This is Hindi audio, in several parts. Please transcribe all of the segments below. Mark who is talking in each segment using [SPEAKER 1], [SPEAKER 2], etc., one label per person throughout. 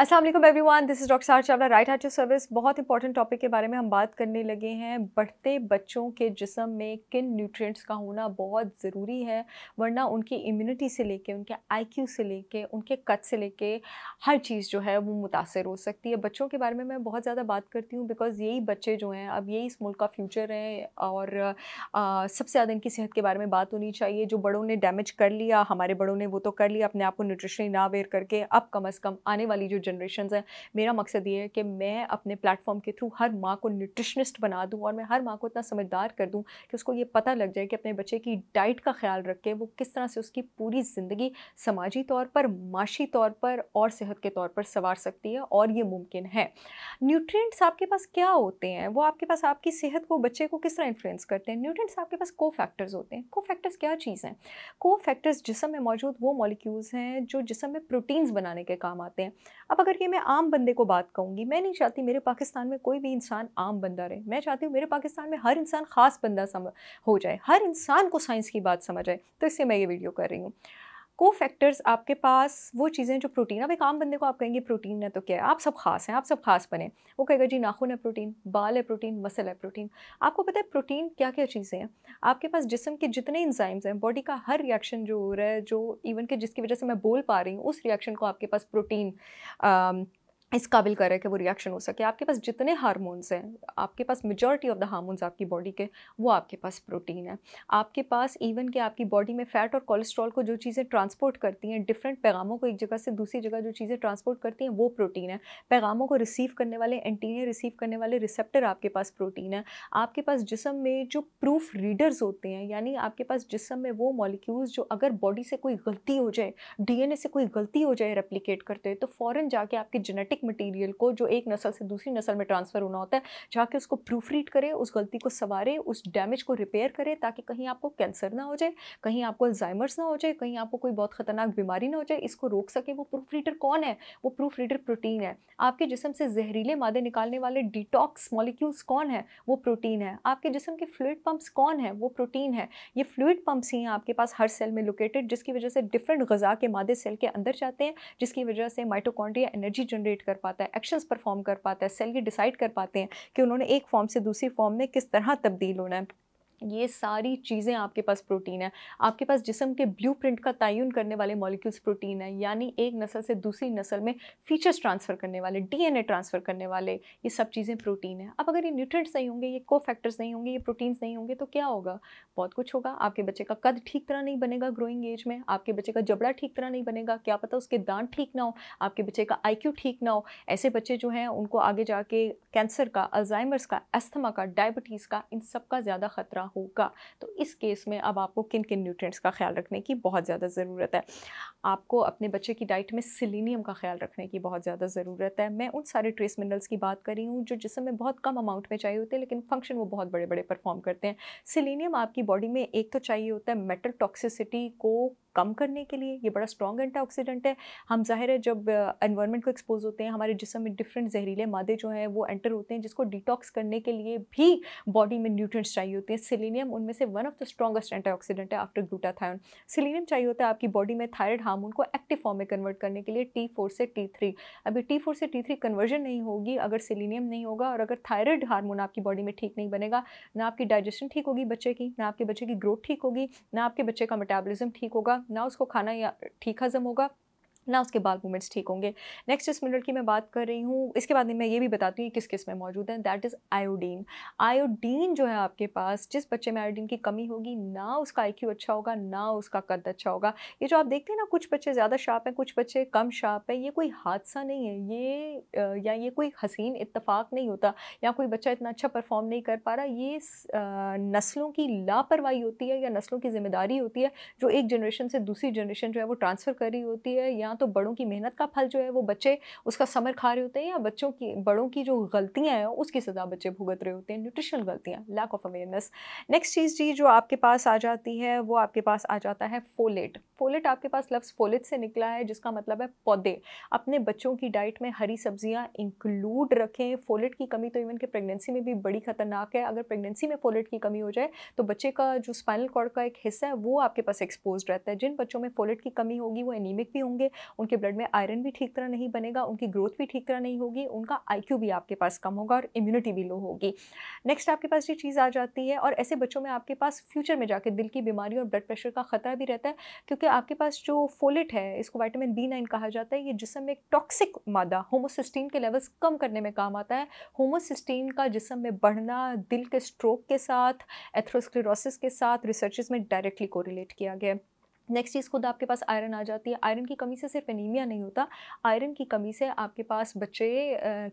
[SPEAKER 1] Aslam everyone this is doctor सार चावला राइट हार्ट सर्विस बहुत इंपॉर्टेंट टॉपिक के बारे में हम बात करने लगे हैं बढ़ते बच्चों के जिसम में किन न्यूट्रिएंट्स का होना बहुत ज़रूरी है वरना उनकी इम्यूनिटी से लेके उनके आईक्यू से लेके उनके कद से लेके हर चीज़ जो है वो मुतासर हो सकती है बच्चों के बारे में मैं बहुत ज़्यादा बात करती हूँ बिकॉज़ यही बच्चे जो हैं अब यही इस मुल्क का फ्यूचर है और आ, सबसे ज़्यादा इनकी सेहत के बारे में बात होनी चाहिए जो बड़ों ने डैमेज कर लिया हमारे बड़ों ने वो तो कर लिया अपने आप को न्यूट्रिशनी ना अवेयर करके अब कम अज़ कम आने वाली जो जनरेशन हैं मेरा मकसद ये है कि मैं अपने प्लेटफॉर्म के थ्रू हर माँ को न्यूट्रिशनिस्ट बना दूँ और मैं हर माँ को इतना समझदार कर दूँ कि उसको ये पता लग जाए कि अपने बच्चे की डाइट का ख्याल रख के वो किस तरह से उसकी पूरी ज़िंदगी समाजी तौर पर माशी तौर पर और सेहत के तौर पर संवार सकती है और ये मुमकिन है न्यूट्रेंट्स आपके पास क्या होते हैं वो आपके पास आपकी सेहत को बच्चे को किस तरह इन्फ्लुएंस करते हैं न्यूट्रेंट्स आपके पास को फैक्टर्स होते हैं को फैक्टर्स क्या चीज़ हैं को फैक्टर्स जिसम में मौजूद वो मॉलिक्यूल्स हैं जो जिसम में प्रोटीन्स बनाने के काम आते हैं अब अब अगर ये मैं आम बंदे को बात कहूँगी मैं नहीं चाहती मेरे पाकिस्तान में कोई भी इंसान आम बंदा रहे मैं चाहती हूँ मेरे पाकिस्तान में हर इंसान ख़ास बंदा सम हो जाए हर इंसान को साइंस की बात समझ आए तो इससे मैं ये वीडियो कर रही हूँ को फैक्टर्स आपके पास वो चीज़ें जो प्रोटीन अब एक आम बंदे को आप कहेंगे प्रोटीन है तो क्या है आप सब खास हैं आप सब खास बने वो कहेगा जी नाखून है प्रोटीन बाल है प्रोटीन मसल है प्रोटीन आपको पता है प्रोटीन क्या क्या चीज़ें हैं आपके पास जिसम के जितने इंजाइम्स हैं बॉडी का हर रिएक्शन जो हो रहा है जो इवन के जिसकी वजह से मैं बोल पा रही हूँ उस रिएक्शन को आपके पास प्रोटीन इस काबिल करें कि वो रिएक्शन हो सके आपके पास जितने हार्मोन्स हैं आपके पास मेजॉरिटी ऑफ द हार्मोन्स आपकी बॉडी के वो आपके पास प्रोटीन है आपके पास इवन के आपकी बॉडी में फ़ैट और कोलेस्ट्रॉल को जो चीज़ें ट्रांसपोर्ट करती हैं डिफरेंट पैगामों को एक जगह से दूसरी जगह जो चीज़ें ट्रांसपोर्ट करती हैं वो प्रोटीन है पैगामों को रिसीव करने वाले एंटीनियर रिसीव करने वाले रिसेप्टर आपके पास प्रोटीन है आपके पास जिसम में जो प्रूफ रीडर्स होते हैं यानी आपके पास जिसम में वो मॉलिक्यूल्स जो अगर बॉडी से कोई गलती हो जाए डी से कोई गलती हो जाए रेप्लीकेट करते तो फ़ौरन जाके आपके जेनेटिक जेनेटिक मटेरियल को जो एक नस्ल से दूसरी नस्ल में ट्रांसफ़र होना होता है जाके उसको प्रूफ रीड करे उस गलती को सवारे उस डैमेज को रिपेयर करे ताकि कहीं आपको कैंसर ना हो जाए कहीं आपको अल्जाइमर्स ना हो जाए कहीं आपको कोई बहुत ख़तरनाक बीमारी ना हो जाए इसको रोक सके वो प्रूफ रीडर कौन है वो प्रूफ रीडर प्रोटीन है आपके जिसम से जहरीले मादे निकालने वाले डिटॉक्स मॉलिक्यूल्स कौन है वो प्रोटीन है आपके जिसम के फ्लूड पम्प्स कौन है वो प्रोटीन है ये फ्लूड पम्प्स ही हैं आपके पास हर सेल में लोकेटेड जिसकी वजह से डिफरेंट गज़ा के मादे सेल के अंदर जाते हैं जिसकी वजह से माइटोकॉन्ड्रिया एनर्जी जनरेट कर पाता है एक्शंस परफॉर्म कर पाता है सेल ये डिसाइड कर पाते हैं कि उन्होंने एक फॉर्म से दूसरी फॉर्म में किस तरह तब्दील होना है ये सारी चीज़ें आपके पास प्रोटीन है आपके पास जिसम के ब्लूप्रिंट का तयन करने वाले मॉलिक्यूल्स प्रोटीन है यानी एक नस्ल से दूसरी नस्ल में फीचर्स ट्रांसफ़र करने वाले डीएनए ट्रांसफ़र करने वाले ये सब चीज़ें प्रोटीन है अब अगर ये न्यूट्रेंट्स नहीं होंगे ये को फैक्टर्स नहीं होंगे ये प्रोटीन्स नहीं होंगे तो क्या होगा बहुत कुछ होगा आपके बच्चे का कद ठीक तरह नहीं बनेगा ग्रोइंग एज में आपके बच्चे का जबड़ा ठीक तरह नहीं बनेगा क्या पता उसके दांत ठीक ना हो आपके बच्चे का आई ठीक ना हो ऐसे बच्चे जो हैं उनको आगे जाके कैंसर का अल्जाइमर्स का अस्थमा का डायबिटीज़ का इन सब का ज़्यादा ख़तरा होगा तो इस केस में अब आपको किन किन न्यूट्रिएंट्स का ख्याल रखने की बहुत ज़्यादा ज़रूरत है आपको अपने बच्चे की डाइट में सिलीनियम का ख्याल रखने की बहुत ज़्यादा ज़रूरत है मैं उन सारे ट्रेस मिनरल्स की बात कर रही हूँ जो जिसम में बहुत कम अमाउंट में चाहिए होते हैं लेकिन फंक्शन वो बहुत बड़े बड़े परफॉर्म करते हैं सिलीनियम आपकी बॉडी में एक तो चाहिए होता है मेटल टॉक्सिसिटी को कम करने के लिए ये बड़ा स्ट्रॉन्ग एंटीऑक्सीडेंट है हम जाहिर है जब एनवायरनमेंट को एक्सपोज होते हैं हमारे जिसम में डिफरेंट जहरीले मादे जो हैं वो एंटर होते हैं जिसको डिटॉक्स करने के लिए भी बॉडी में न्यूट्रिएंट्स चाहिए होते हैं सिलीनियम उनमें से one of the strongest antioxidant है आफ्टर ग्लूटाथायन सिलीनियम चाहिए होता है आपकी बॉडी में थायरॉयड हार्मोन को एक्टिव फॉर्म में कन्वर्ट करने के लिए टी फोर से टी थ्री अभी टी फोर से टी थ्री कन्वर्जन नहीं होगी अगर सिलीनियम नहीं होगा और अगर थायरॉयड हार्मोन आपकी बॉडी में ठीक नहीं बनेगा ना आपकी डाइजेशन ठीक होगी बच्चे की ना आपके बच्चे की ग्रोथ ठीक होगी ना आपके बच्चे का मेटाबोलिज्म ठीक होगा ना उसको खाना ठीक हजम होगा ना उसके बाल मूवमेंट्स ठीक होंगे नेक्स्ट जिस मिनरल की मैं बात कर रही हूँ इसके बाद मैं ये भी बताती हूँ किस किस में मौजूद है दैट इज़ आयोडीन आयोडीन जो है आपके पास जिस बच्चे में आयोडीन की कमी होगी ना उसका आई अच्छा होगा ना उसका कद अच्छा होगा ये जो आप देखते हैं ना कुछ बच्चे ज़्यादा शार्प हैं कुछ बच्चे कम शार्प हैं ये कोई हादसा नहीं है ये या ये कोई हसीन इतफाक़ नहीं होता या कोई बच्चा इतना अच्छा परफॉर्म नहीं कर पा रहा ये नस्लों की लापरवाही होती है या नस्लों की जिम्मेदारी होती है जो एक जनरेशन से दूसरी जनरेशन जो है वो ट्रांसफ़र कर रही होती है या तो बड़ों की मेहनत का फल जो है वो बच्चे उसका समर खा रहे होते हैं या बच्चों की बड़ों की जो गलतियाँ हैं उसकी सज़ा बच्चे भुगत रहे होते हैं न्यूट्रिशनल गलतियाँ लैक ऑफ अवेयरनेस नेक्स्ट चीज़ जी जो आपके पास आ जाती है वो आपके पास आ जाता है फोलेट फोलेट आपके पास लफ्स फोलेट से निकला है जिसका मतलब है पौधे अपने बच्चों की डाइट में हरी सब्जियाँ इंक्लूड रखें फोलेट की कमी तो इवन के प्रेगनेंसी में भी बड़ी खतरनाक है अगर प्रेगनेंसी में फोलेट की कमी हो जाए तो बच्चे का जो स्पाइनल कॉर्ड का एक हिस्सा है वो आपके पास एक्सपोज रहता है जिन बच्चों में फोलेट की कमी होगी वो एनीमिक भी होंगे उनके ब्लड में आयरन भी ठीक तरह नहीं बनेगा उनकी ग्रोथ भी ठीक तरह नहीं होगी उनका आई भी आपके पास कम होगा और इम्यूनिटी भी लो होगी नेक्स्ट आपके पास ये चीज़ आ जाती है और ऐसे बच्चों में आपके पास फ्यूचर में जाकर दिल की बीमारी और ब्लड प्रेशर का ख़तरा भी रहता है क्योंकि आपके पास जो फोलेट है इसको वाइटामिन बी नाइन कहा जाता है ये जिसम में एक टॉक्सिक मादा होमोसिस्टीन के लेवल्स कम करने में काम आता है होमोसिस्टीन का जिसम में बढ़ना दिल के स्ट्रोक के साथ एथ्रोस्क्लेरोसिस के साथ रिसर्च में डायरेक्टली कोरिलेट किया गया नेक्स्ट चीज़ खुद आपके पास आयरन आ जाती है आयरन की कमी से सिर्फ एनीमिया नहीं होता आयरन की कमी से आपके पास बच्चे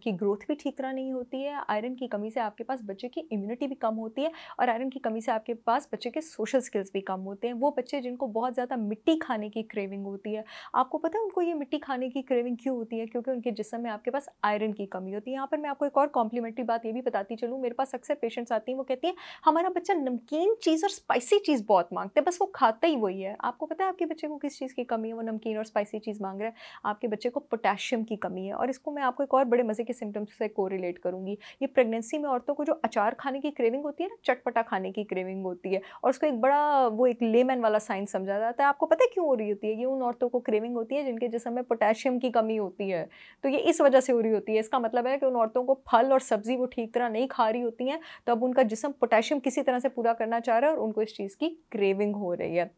[SPEAKER 1] की ग्रोथ भी ठीक तरह नहीं होती है आयरन की कमी से आपके पास बच्चे की इम्यूनिटी भी कम होती है और आयरन की कमी से आपके पास बच्चे के सोशल स्किल्स भी कम होते हैं वो बच्चे जिनको बहुत ज़्यादा मिट्टी खाने की क्रेविंग होती है आपको पता है उनको ये मिट्टी खाने की क्रेविंग क्यों होती है क्योंकि उनके जिसम में आपके पास आयरन की कमी होती है यहाँ पर मैं आपको एक और कॉम्प्लीमेंट्री बात ये भी बताती चलूँ मेरे पास अक्सर पेशेंट्स आती हैं वो कहती है हमारा बच्चा नमकीन चीज़ और स्पाइसी चीज़ बहुत मांगते हैं बस वो खाता ही वही है आपको आपको पता है आपके बच्चे को किस चीज़ की कमी है वो नमकीन और स्पाइसी चीज़ मांग रहा है आपके बच्चे को पोटेशियम की कमी है और इसको मैं आपको एक और बड़े मज़े के सिम्टम्स से कोरिलेट करूँगी ये प्रेगनेंसी में औरतों को जो अचार खाने की क्रेविंग होती है ना चटपटा खाने की क्रेविंग होती है और उसको एक बड़ा वो एक लेमैन वाला साइंस समझा जाता है आपको पता है क्यों हो रही होती है ये उन औरतों को क्रेविंग होती है जिनके जिसम में पोटेशियम की कमी होती है तो ये इस वजह से हो रही होती है इसका मतलब है कि उन औरतों को फल और सब्ज़ी वो ठीक तरह नहीं खा रही होती हैं तो अब उनका जिसम पोटेशियम किसी तरह से पूरा करना चाह रहा है और उनको इस चीज़ की क्रेविंग हो रही है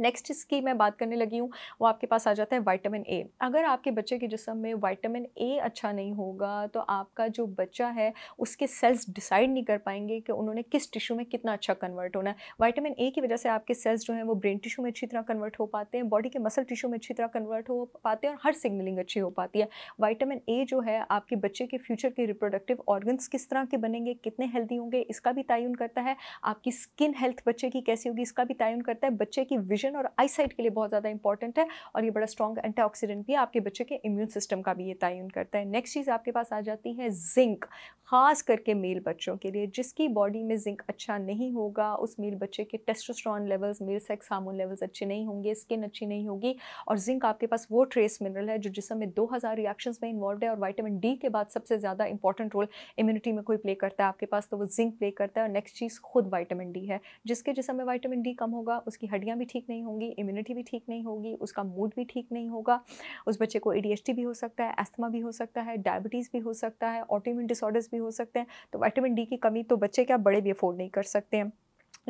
[SPEAKER 1] नेक्स्ट इसकी मैं बात करने लगी हूँ वो आपके पास आ जाता है वाइटामिन ए अगर आपके बच्चे के जिसम में वाइटामिन ए अच्छा नहीं होगा तो आपका जो बच्चा है उसके सेल्स डिसाइड नहीं कर पाएंगे कि उन्होंने किस टिश्यू में कितना अच्छा कन्वर्ट होना है वाइटामिन ए की वजह से आपके सेल्स जो हैं वो ब्रेन टिशू में अच्छी तरह कन्वर्ट हो पाते हैं बॉडी के मसल टिशू में अच्छी तरह कन्वर्ट हो पाते हैं और हर सिग्नलिंग अच्छी हो पाती है वाइटामिन ए जो है आपके बच्चे के फ्यूचर के रिप्रोडक्टिव ऑर्गन्स किस तरह के बनेंगे कितने हेल्दी होंगे इसका भी तयन करता है आपकी स्किन हेल्थ बच्चे की कैसी होगी इसका भी तयन करता है बच्चे की विजन विजन और आईसाइट के लिए बहुत ज़्यादा इंपॉर्टेंट है और ये बड़ा स्ट्रॉन्ग एंटी भी है आपके बच्चे के इम्यून सिस्टम का भी ये तयन करता है नेक्स्ट चीज़ आपके पास आ जाती है जिंक ख़ास करके मेल बच्चों के लिए जिसकी बॉडी में जिंक अच्छा नहीं होगा उस मेल बच्चे के testosterone levels male sex hormone levels अच्छे नहीं होंगे स्किन अच्छी नहीं होगी और जिंक आपके पास वो ट्रेस मिनरल है जो जिसम में 2000 रिएक्शंस में इन्वॉल्व है और विटामिन डी के बाद सबसे ज़्यादा इंपॉर्टेंट रोल इम्यूनिटी में कोई प्ले करता है आपके पास तो वो जिंक प्ले करता है और नेक्स्ट चीज़ खुद वाइटामिन डी है जिसके जिसम में वाइटामिन डी कम होगा उसकी हड्डियाँ भी ठीक नहीं नहीं होंगी इम्यूनिटी भी ठीक नहीं होगी उसका मूड भी ठीक नहीं होगा उस बच्चे को ई भी हो सकता है एस्थमा भी हो सकता है डायबिटीज़ भी हो सकता है ऑटोम्यून डिसऑर्डर्स भी हो सकते हैं तो वाइटामिन डी की कमी तो बच्चे क्या बड़े भी अफोर्ड नहीं कर सकते हैं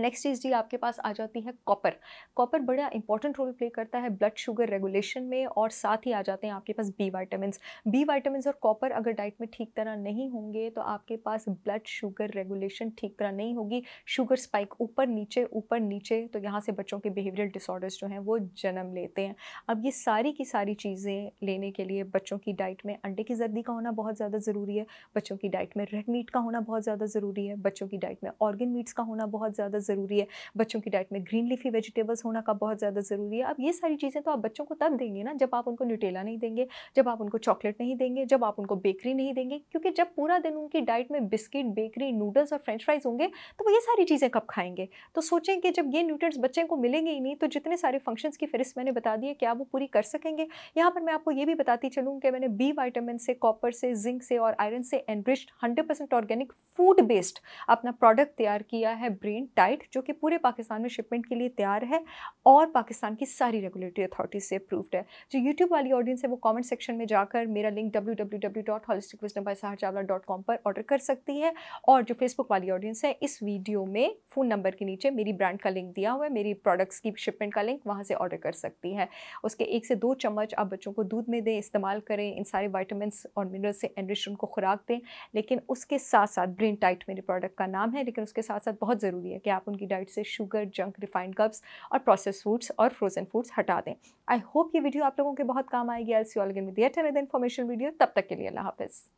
[SPEAKER 1] नेक्स्ट चीज़ जी आपके पास आ जाती है कॉपर कॉपर बड़ा इंपॉर्टेंट रोल प्ले करता है ब्लड शुगर रेगुलेशन में और साथ ही आ जाते हैं आपके पास बी वाइटामिन बी वाइटामिन और कॉपर अगर डाइट में ठीक तरह नहीं होंगे तो आपके पास ब्लड शुगर रेगुलेशन ठीक तरह नहीं होगी शुगर स्पाइक ऊपर नीचे ऊपर नीचे तो यहाँ से बच्चों के बिहेवियल डिसऑर्डर्स जो हैं वो जन्म लेते हैं अब ये सारी की सारी चीज़ें लेने के लिए बच्चों की डाइट में अंडे की जर्दी का होना बहुत ज़्यादा ज़रूरी है बच्चों की डाइट में रेड मीट का होना बहुत ज़्यादा ज़रूरी है बच्चों की डाइट में ऑर्गन मीट्स का होना बहुत ज़्यादा ज़रूरी है बच्चों की डाइट में ग्रीन लीफी वेजिटेबल्स होना का बहुत ज़्यादा ज़रूरी है अब ये सारी चीज़ें तो आप बच्चों को तब देंगे ना जब आप उनको न्यूटेला नहीं देंगे जब आप उनको चॉकलेट नहीं देंगे जब आप उनको बेकरी नहीं देंगे क्योंकि जब पूरा दिन उनकी डाइट में बिस्किट बेकरी नूडल्स और फ्रेंच फ्राइज होंगे तो वो ये सारी चीज़ें कब खाएंगे तो सोचें कि जब ये न्यूट्रेंट्स बच्चे को मिलेंगे ही नहीं तो जितने सारे फंक्शंस की फहरिस्त मैंने बता दी है क्या वो पूरी कर सकेंगे यहाँ पर मैं आपको ये भी बताती चलूँ कि मैंने बी वाइटामिन से कॉपर से जिंक से और आयरन से enriched hundred organic food based अपना प्रोडक्ट तैयार किया है ब्रेन टाइट राइट जो कि पूरे पाकिस्तान में शिपमेंट के लिए तैयार है और पाकिस्तान की सारी रेगुलेटरी अथॉरिटीज से अप्रूव्ड है जो यूट्यूब वाली ऑडियंस है वो कॉमेंट सेक्शन में जाकर मेरा link W W W dot com पर ऑर्डर कर सकती है और जो फेसबुक वाली ऑडियंस है इस वीडियो में फ़ोन नंबर के नीचे मेरी ब्रांड का लिंक दिया हुआ है मेरी प्रोडक्ट्स की शिपमेंट का लिंक वहाँ से ऑर्डर कर सकती है उसके एक से दो चम्मच आप बच्चों को दूध में दें इस्तेमाल करें इन सारे वाइटामिन और मिनरल से एनरिश उनको खुराक दें लेकिन उसके साथ साथ ब्रेन टाइट मेरे प्रोडक्ट का नाम है लेकिन उसके साथ साथ बहुत ज़रूरी है कि आप आप उनकी डाइट से शुगर जंक रिफाइंड कप्स और प्रोसेस फूड्स और फ्रोजन फूड्स हटा दें आई होप ये वीडियो आप लोगों के बहुत काम आएगी एल सी ऑल विद इन्फॉर्मेशन वीडियो तब तक के लिए अल्लाह हाफिज़